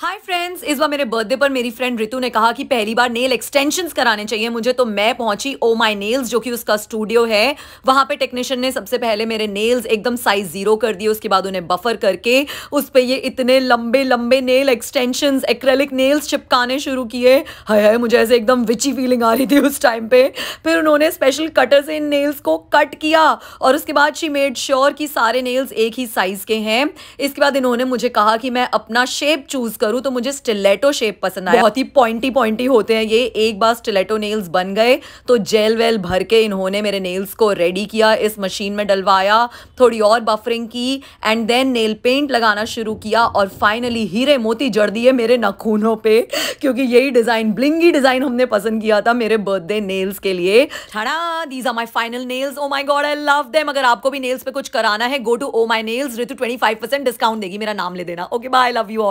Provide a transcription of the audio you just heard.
hi friends इस बार मेरे birthday पर मेरी फ्रेंड रितु ने कहा कि पहली बार नेल एक्सटेंशंस कराने चाहिए मुझे तो मैं पहुंची ओ माय नेल्स जो कि उसका स्टूडियो है वहां पे टेक्नीशियन ने सबसे पहले मेरे नेल्स एकदम साइज जीरो कर दिए उसके बाद उन्हें बफर करके उस पर ये इतने लंबे लंबे नेल एक्सटेंशन एक्रेलिक नेल्स चिपकाने शुरू किए हाय हाय मुझे ऐसे एकदम विची फीलिंग आ रही थी उस टाइम पे फिर उन्होंने स्पेशल कटर से इन नेल्स को कट किया और उसके बाद शी मेड श्योर कि सारे नेल्स एक ही साइज के हैं इसके बाद इन्होंने मुझे कहा कि मैं अपना शेप चूज कर करूं तो मुझे स्टिलेटो शेप पसंद आया बहुत ही पॉइंटी पॉइंटी होते हैं ये एक बार स्टिलेटो नेल्स बन गए तो जेल वेल भर के इन्होंने मेरे नेल्स को रेडी किया इस मशीन में डलवाया थोड़ी और बफरिंग की एंड देन नेल पेंट लगाना शुरू किया और फाइनली हीरे मोती जड़ दिए मेरे नखूनों पे क्योंकि यही डिज़ाइन ब्लिंगी डिज़ाइन हमने पसंद किया था मेरे बर्थडे नेल्स के लिए these are my final nails oh my god I love them अगर आपको भी नेल्स पे कुछ कराना है go to oh my nails with twenty five percent discount देगी मेरा नाम ले देना okay bye love you all